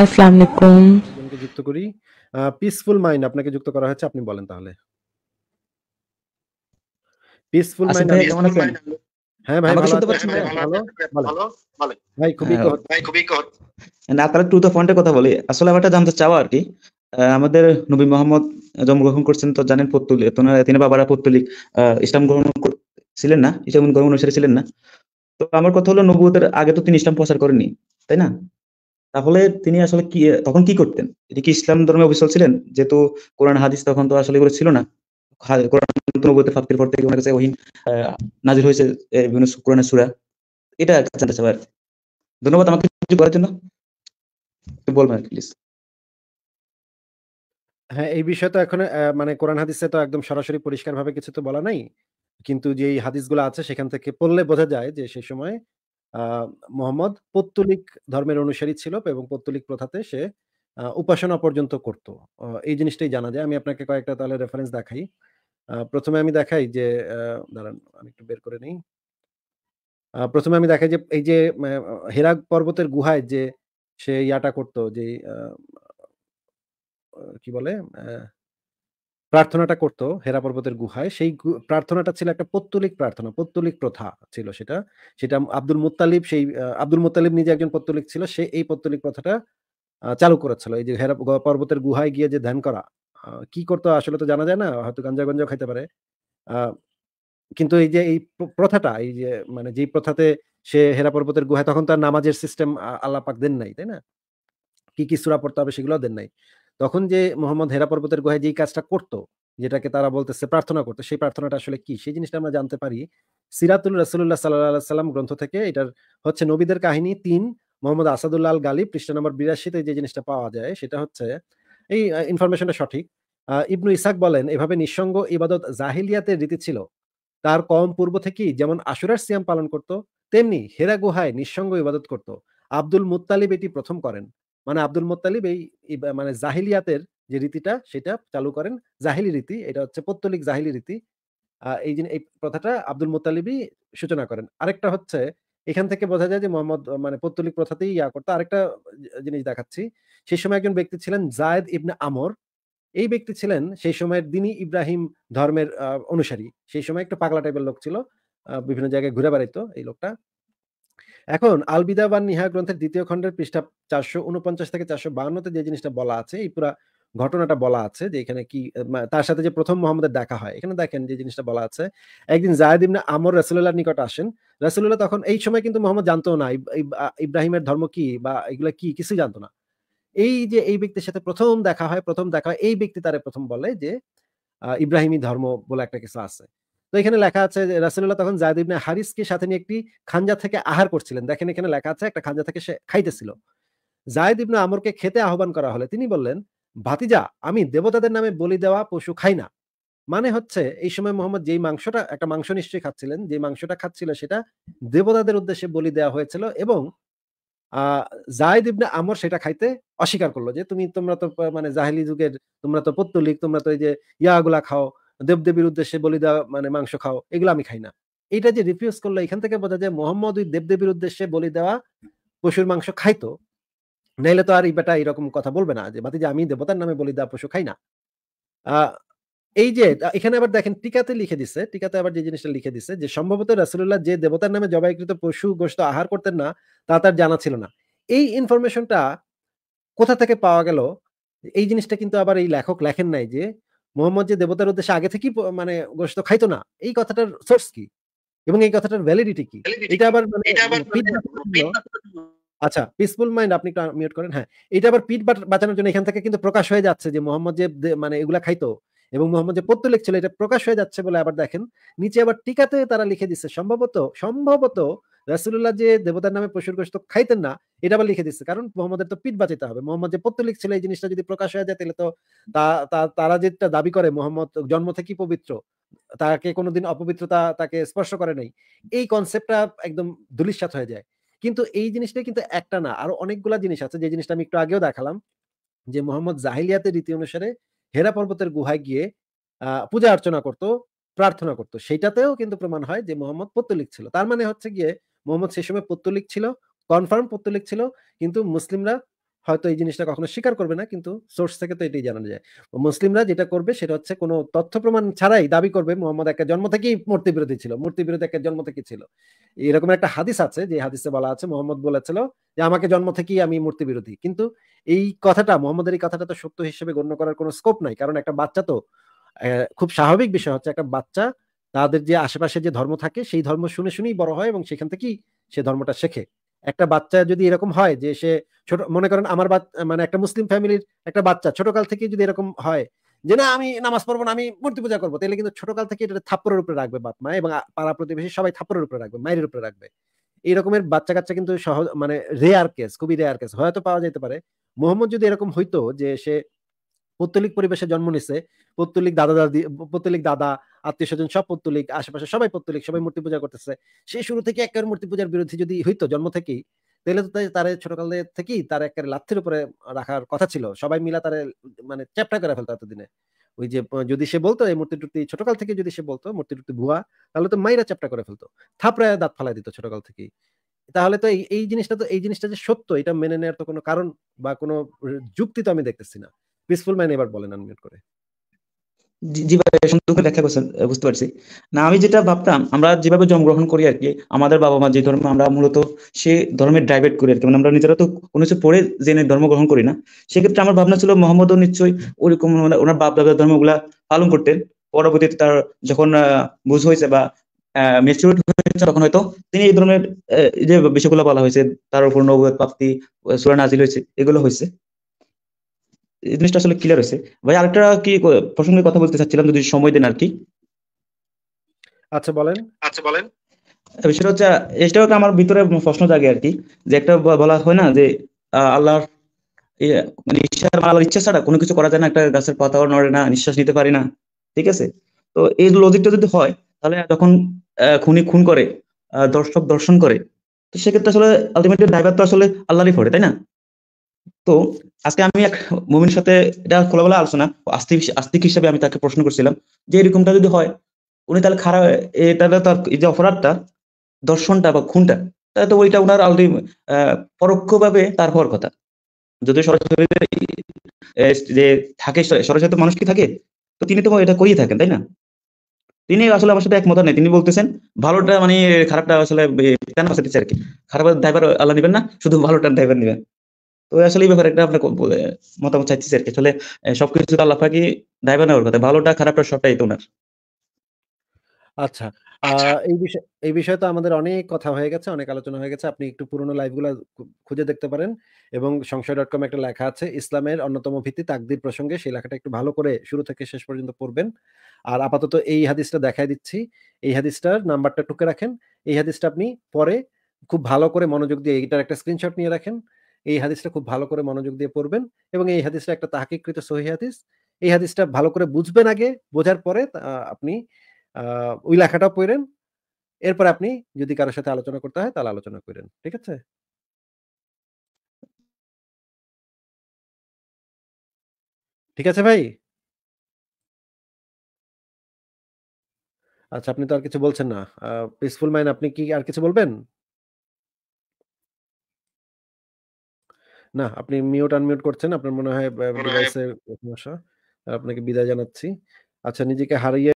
আসসালামু আলাইকুম যুক্ত করি পিসফুল মাইন্ড আপনাকে যুক্ত করা হয়েছে আপনি বলেন তাহলে পিসফুল মাইন্ড আচ্ছা, হ্যাঁ ভাই আমাকে শুনতে পাচ্ছেন ভালো ভালো ভাই খুবই হ্যাঁ, ভাই খুবই না তাহলে টু কথা বলি আসলে আমার জানতে চাওয়া আর কি আমাদের নবী মোহাম্মদ জন্মগ্রহণ করছেন তো জানেন পত্তলিক তিনি বাবারা আহ ইসলাম গ্রহণ ছিলেন না ইসলাম গ্রহণ অনুসারে ছিলেন না তো আমার কথা হলো নবুতের আগে তো তিনি ইসলাম প্রচার করেননি তাই না তাহলে তিনি আসলে কি তখন কি করতেন এটি কি ইসলাম ধর্মে অবিচল ছিলেন যেহেতু কোরআন হাদিস তখন তো আসলে এগুলো ছিল না পর থেকে ওনার কাছে ওহিন নাজির হয়েছে বিভিন্ন কোরআনের এটা জানতে আর ধন্যবাদ আমাকে কিছু করার জন্য বলবেন প্লিজ হ্যাঁ এই বিষয়ে তো এখন মানে কোরআন হাদিসে তো একদম সরাসরি পরিষ্কারভাবে কিছু তো বলা নাই কিন্তু যে হাদিসগুলো আছে সেখান থেকে পড়লে বোঝা যায় যে সেই সময় মোহাম্মদ পত্তলিক ধর্মের অনুসারী ছিল এবং পত্তলিক প্রথাতে সে উপাসনা পর্যন্ত করত এই জিনিসটাই জানা যায় আমি আপনাকে কয়েকটা তাহলে রেফারেন্স দেখাই প্রথমে আমি দেখাই যে দাঁড়ান আমি একটু বের করে নেই প্রথমে আমি দেখাই যে এই যে হেরাগ পর্বতের গুহায় যে সে ইয়াটা করতো যে কি বলে প্রার্থনাটা করতো হেরা পর্বতের গুহায় সেই প্রার্থনাটা ছিল একটা পত্তলিক প্রার্থনা পত্তলিক প্রথা ছিল সেটা সেটা আব্দুল মুত্তালিব সেই আব্দুল মুত্তালিব নিজে একজন পত্তলিক ছিল সে এই পত্তলিক প্রথাটা চালু করেছিল এই যে হেরা পর্বতের গুহায় গিয়ে যে ধ্যান করা কি করতো আসলে তো জানা যায় না হয়তো গাঞ্জা গঞ্জা খাইতে পারে কিন্তু এই যে এই প্রথাটা এই যে মানে যেই প্রথাতে সে হেরা পর্বতের গুহায় তখন তার নামাজের সিস্টেম আল্লাপাক দেন নাই তাই না কি কি সুরা পড়তে হবে সেগুলো দেন নাই তখন যে মোহাম্মদ হেরা পর্বতের গুহায় যে কাজটা করত যেটাকে তারা বলতেছে প্রার্থনা করতো সেই প্রার্থনাটা আসলে কি সেই জিনিসটা আমরা জানতে পারি সিরাতুল রাসুল্লাহ সাল্লাহ সাল্লাম গ্রন্থ থেকে এটার হচ্ছে নবীদের কাহিনী তিন মোহাম্মদ আসাদুল্লাহ আল গালিব পৃষ্ঠা নম্বর বিরাশিতে যে জিনিসটা পাওয়া যায় সেটা হচ্ছে এই ইনফরমেশনটা সঠিক ইবনু ইসাক বলেন এভাবে নিঃসঙ্গ ইবাদত জাহিলিয়াতের রীতি ছিল তার কম পূর্ব থেকেই যেমন আশুরার সিয়াম পালন করত তেমনি হেরা গুহায় নিঃসঙ্গ ইবাদত করত আব্দুল মুতালিব এটি প্রথম করেন মানে আব্দুল মোত্তালিব এই মানে জাহিলিয়াতের যে রীতিটা সেটা চালু করেন জাহিলি রীতি এটা হচ্ছে পত্তলিক জাহিলি রীতি এই এই প্রথাটা আব্দুল মোত্তালিবই সূচনা করেন আরেকটা হচ্ছে এখান থেকে বোঝা যায় যে মোহাম্মদ মানে পত্তলিক প্রথাতেই ইয়া করতো আরেকটা জিনিস দেখাচ্ছি সেই সময় একজন ব্যক্তি ছিলেন জায়দ ইবনে আমর এই ব্যক্তি ছিলেন সেই সময়ের দিনই ইব্রাহিম ধর্মের অনুসারী সেই সময় একটু পাগলা টাইপের লোক ছিল বিভিন্ন জায়গায় ঘুরে বেড়াইতো এই লোকটা এখন আলবিদা বা নিহা গ্রন্থের দ্বিতীয় খণ্ডের পৃষ্ঠা চারশো উনপঞ্চাশ থেকে চারশো বান্নতে যে জিনিসটা বলা আছে এই পুরা ঘটনাটা বলা আছে যে এখানে কি তার সাথে যে প্রথম মোহাম্মদের দেখা হয় এখানে দেখেন যে জিনিসটা বলা আছে একদিন জায়দ ইবনে আমর রাসুল্লাহ নিকট আসেন রাসুল্লাহ তখন এই সময় কিন্তু মোহাম্মদ জানতো না ইব্রাহিমের ধর্ম কি বা এগুলা কি কিছু জানতো না এই যে এই ব্যক্তির সাথে প্রথম দেখা হয় প্রথম দেখা হয় এই ব্যক্তি তারে প্রথম বলে যে ইব্রাহিমী ধর্ম বলে একটা কিছু আছে তো এখানে লেখা আছে রাসুল্লাহ তখন জায়দ ইবনে হারিসকে সাথে নিয়ে একটি খাঞ্জা থেকে আহার করছিলেন দেখেন এখানে লেখা আছে একটা খাঞ্জা থেকে সে খাইতেছিল জায়দ ইবনে আমরকে খেতে আহ্বান করা হলে তিনি বললেন ভাতিজা আমি দেবতাদের নামে বলি দেওয়া পশু খাই না মানে হচ্ছে এই সময় মোহাম্মদ যেই মাংসটা একটা মাংস নিশ্চয়ই খাচ্ছিলেন যে মাংসটা খাচ্ছিল সেটা দেবতাদের উদ্দেশ্যে বলি দেওয়া হয়েছিল এবং জায়দ ইবনে আমর সেটা খাইতে অস্বীকার করলো যে তুমি তোমরা তো মানে জাহেলি যুগের তোমরা তো পত্তলিক তোমরা তো এই যে ইয়াগুলা খাও দেবদেবীর উদ্দেশ্যে বলি দেওয়া মানে মাংস খাও এগুলো আমি খাই না এটা যে রিফিউজ করলো এখান থেকে বোঝা যায় মোহাম্মদ ওই দেবদেবীর উদ্দেশ্যে বলি দেওয়া পশুর মাংস খাইতো নাইলে তো আর এই বেটা এরকম কথা বলবে না যে ভাতিজা আমি দেবতার নামে বলি দেওয়া পশু খাই না এই যে এখানে আবার দেখেন টিকাতে লিখে দিছে টিকাতে আবার যে জিনিসটা লিখে দিছে যে সম্ভবত রাসুল্লাহ যে দেবতার নামে জবাইকৃত পশু গোষ্ঠ আহার করতেন না তা তার জানা ছিল না এই ইনফরমেশনটা কোথা থেকে পাওয়া গেল এই জিনিসটা কিন্তু আবার এই লেখক লেখেন নাই যে মোহাম্মদ যে দেবতার উদ্দেশ্যে আগে থেকেই মানে গোষ্ঠ খাইতো না এই কথাটার সোর্স কি এবং এই কথাটার ভ্যালিডিটি কি মানে এটা আবার মানে আচ্ছা পিসফুল মাইন্ড আপনি একটু মিউট করেন হ্যাঁ এটা আবার পিট বাঁচানোর জন্য এখান থেকে কিন্তু প্রকাশ হয়ে যাচ্ছে যে মোহাম্মদ যে মানে এগুলা খাইতো এবং মোহাম্মদ যে পত্র লিখছিল এটা প্রকাশ হয়ে যাচ্ছে বলে আবার দেখেন নিচে আবার টিকাতে তারা লিখে দিচ্ছে সম্ভবত সম্ভবত রাসুল্লাহ যে দেবতার নামে পশুর গোষ্ঠ খাইতেন না এটা আবার লিখে দিচ্ছে কারণ মোহাম্মদের তো পিঠ বাঁচাতে হবে মোহাম্মদ যে পত্র লিখছিল এই জিনিসটা যদি প্রকাশ হয়ে যায় তাহলে তো তারা যেটা দাবি করে মোহাম্মদ জন্ম থেকেই পবিত্র তাকে কোনোদিন অপবিত্রতা তাকে স্পর্শ করে নাই এই কনসেপ্টটা একদম দুলিশ্বাত হয়ে যায় কিন্তু এই জিনিসটা কিন্তু একটা না আরো অনেকগুলা জিনিস আছে যে জিনিসটা আমি একটু আগেও দেখালাম যে মোহাম্মদ জাহিলিয়াতের রীতি অনুসারে হেরা পর্বতের গুহায় গিয়ে পূজা অর্চনা করত প্রার্থনা করত সেটাতেও কিন্তু প্রমাণ হয় যে মোহাম্মদ পত্র ছিল তার মানে হচ্ছে গিয়ে মোহাম্মদ সেই সময় পত্র ছিল কনফার্ম পত্তলিক ছিল কিন্তু মুসলিমরা হয়তো এই জিনিসটা কখনো স্বীকার করবে না কিন্তু সোর্স থেকে তো এটাই জানানো যায় মুসলিমরা যেটা করবে সেটা হচ্ছে কোনো তথ্য প্রমাণ ছাড়াই দাবি করবে মোহাম্মদ একটা জন্ম থেকেই মূর্তি বিরোধী ছিল মূর্তি বিরোধী একটা জন্ম থেকে ছিল এরকম একটা হাদিস আছে যে হাদিসে বলা আছে মোহাম্মদ বলেছিল যে আমাকে জন্ম থেকেই আমি মূর্তি বিরোধী কিন্তু এই কথাটা মোহাম্মদের এই কথাটা তো সত্য হিসেবে গণ্য করার কোনো স্কোপ নাই কারণ একটা বাচ্চা তো খুব স্বাভাবিক বিষয় হচ্ছে একটা বাচ্চা তাদের যে আশেপাশে যে ধর্ম থাকে সেই ধর্ম শুনে শুনেই বড় হয় এবং সেখান থেকেই সে ধর্মটা শেখে একটা বাচ্চা যদি এরকম হয় যে সে ছোট মনে করেন আমার মানে একটা মুসলিম ফ্যামিলির একটা বাচ্চা ছোটকাল থেকে যদি এরকম হয় যে না আমি নামাজ পড়বো না আমি মূর্তি পূজা করবো তাহলে কিন্তু ছোটকাল থেকে এটা থাপ্পড়ের উপরে রাখবে বাপ মা এবং পাড়া প্রতিবেশী সবাই থাপ্পড়ের উপরে রাখবে মায়ের উপরে রাখবে এই রকমের বাচ্চা কাচ্চা কিন্তু সহজ মানে রেয়ার কেস খুবই রেয়ার কেস হয়তো পাওয়া যেতে পারে মোহাম্মদ যদি এরকম হইতো যে সে পৌত্তলিক পরিবেশে জন্ম নিছে পৌত্তলিক দাদা দাদি পৌত্তলিক দাদা আত্মীয় স্বজন সব পৌত্তলিক আশেপাশে সবাই পৌত্তলিক সবাই মূর্তি পূজা করতেছে সেই শুরু থেকে একের মূর্তি পূজার বিরোধী যদি হইতো জন্ম থেকেই তাহলে তো তাই তারা ছোটকাল থেকেই তার একের লাথির উপরে রাখার কথা ছিল সবাই মিলা তার মানে চ্যাপটা করে ফেলতো এতদিনে ওই যে যদি সে বলতো এই মূর্তি টুর্তি ছোটকাল থেকে যদি সে বলতো মূর্তি টুর্তি ভুয়া তাহলে তো মাইরা চ্যাপটা করে ফেলতো থাপড়ায় দাঁত ফালাই দিত ছোটকাল থেকেই তাহলে তো এই জিনিসটা তো এই জিনিসটা যে সত্য এটা মেনে নেওয়ার তো কোনো কারণ বা কোনো যুক্তি তো আমি দেখতেছি না পিসফুল ম্যান এবার বলেন আনমিউট করে জি ভাই ব্যাখ্যা করছেন বুঝতে পারছি না আমি যেটা ভাবতাম আমরা যেভাবে জন্মগ্রহণ করি আর কি আমাদের বাবা মা যে আমরা মূলত সে করি আর কি মানে আমরা নিজেরা তো কোনো কিছু পড়ে জেনে ধর্ম গ্রহণ করি না সেক্ষেত্রে আমার ভাবনা ছিল মোহাম্মদও নিশ্চয়ই ওরকম মানে ওনার বাপ দাদা ধর্মগুলা পালন করতেন পরবর্তীতে তার যখন বুঝ হয়েছে বা মেচুরিট হয়েছে তখন হয়তো তিনি এই ধরনের যে বিষয়গুলো বলা হয়েছে তার উপর নবাপ্তি প্রাপ্তি সুরা নাজিল হয়েছে এগুলো হয়েছে জিনিসটা আসলে ক্লিয়ার হয়েছে ভাই আরেকটা কি প্রসঙ্গে কথা বলতে চাচ্ছিলাম যদি সময় দেন আর কি আচ্ছা বলেন আচ্ছা বলেন সেটা হচ্ছে এটাও আমার ভিতরে প্রশ্ন জাগে আর কি যে একটা বলা হয় না যে আল্লাহর ইয়ে, মানে ঈশ্বর আল্লাহর ইচ্ছা ছাড়া কোনো কিছু করা যায় না একটা গাছের পাতাও নড়ে না নিঃশ্বাস নিতে পারি না ঠিক আছে তো এই লজিকটা যদি হয় তাহলে যখন খুনি খুন করে দর্শক দর্শন করে তো সেক্ষেত্রে আসলে আলটিমেটলি ড্রাইভার তো আসলে আল্লাহরই পড়ে তাই না তো আজকে আমি এক মোমিনের সাথে এটা খোলাবেলা আলোচনা আস্তিক আস্তিক হিসাবে আমি তাকে প্রশ্ন করছিলাম যে এরকমটা যদি হয় উনি তাহলে খারাপ এটা তার যে অপরাধটা দর্শনটা বা খুনটা তাহলে তো ওইটা ওনার অলরেডি পরোক্ষভাবে তার হওয়ার কথা যদি সরাসরি যে থাকে সরাসরি মানুষ কি থাকে তো তিনি তো এটা করিয়ে থাকেন তাই না তিনি আসলে আমার সাথে একমত নেই তিনি বলতেছেন ভালোটা মানে খারাপটা আসলে কেন আছে আর কি খারাপ ড্রাইভার আল্লাহ নেবেন না শুধু ভালোটা ড্রাইভার নেবেন তো আসলে এই ব্যাপারে একটা আপনার মতামত চাইছি আর কি আসলে সবকিছু আল্লাহ পাকি দায়বা নেওয়ার কথা ভালোটা খারাপটা সবটাই তো ওনার আচ্ছা, আচ্ছা এই বিষয় এই বিষয়ে তো আমাদের অনেক কথা হয়ে গেছে অনেক আলোচনা হয়ে গেছে আপনি একটু পুরনো লাইভগুলো খুঁজে দেখতে পারেন এবং সংশয় ডট কম একটা লেখা আছে ইসলামের অন্যতম ভিত্তি তাকদির প্রসঙ্গে সেই লেখাটা একটু ভালো করে শুরু থেকে শেষ পর্যন্ত পড়বেন আর আপাতত এই হাদিসটা দেখাই দিচ্ছি এই হাদিসটার নাম্বারটা টুকে রাখেন এই হাদিসটা আপনি পরে খুব ভালো করে মনোযোগ দিয়ে এটার একটা স্ক্রিনশট নিয়ে রাখেন এই হাদিসটা খুব ভালো করে মনোযোগ দিয়ে পড়বেন এবং এই হাদিসটা একটা তাহাকিকৃত সহি হাদিস এই হাদিসটা ভালো করে বুঝবেন আগে বোঝার পরে আপনি ওই লেখাটা পড়েন এরপর আপনি যদি কারোর সাথে আলোচনা করতে হয় তাহলে আলোচনা করেন ঠিক আছে ঠিক আছে ভাই আচ্ছা আপনি তো আর কিছু বলছেন না পিসফুল মাইন্ড আপনি কি আর কিছু বলবেন না আপনি মিউট আনমিউট করছেন আপনার মনে হয় ডিভাইসের সমস্যা আপনাকে বিদায় জানাচ্ছি আচ্ছা নিজেকে হারিয়ে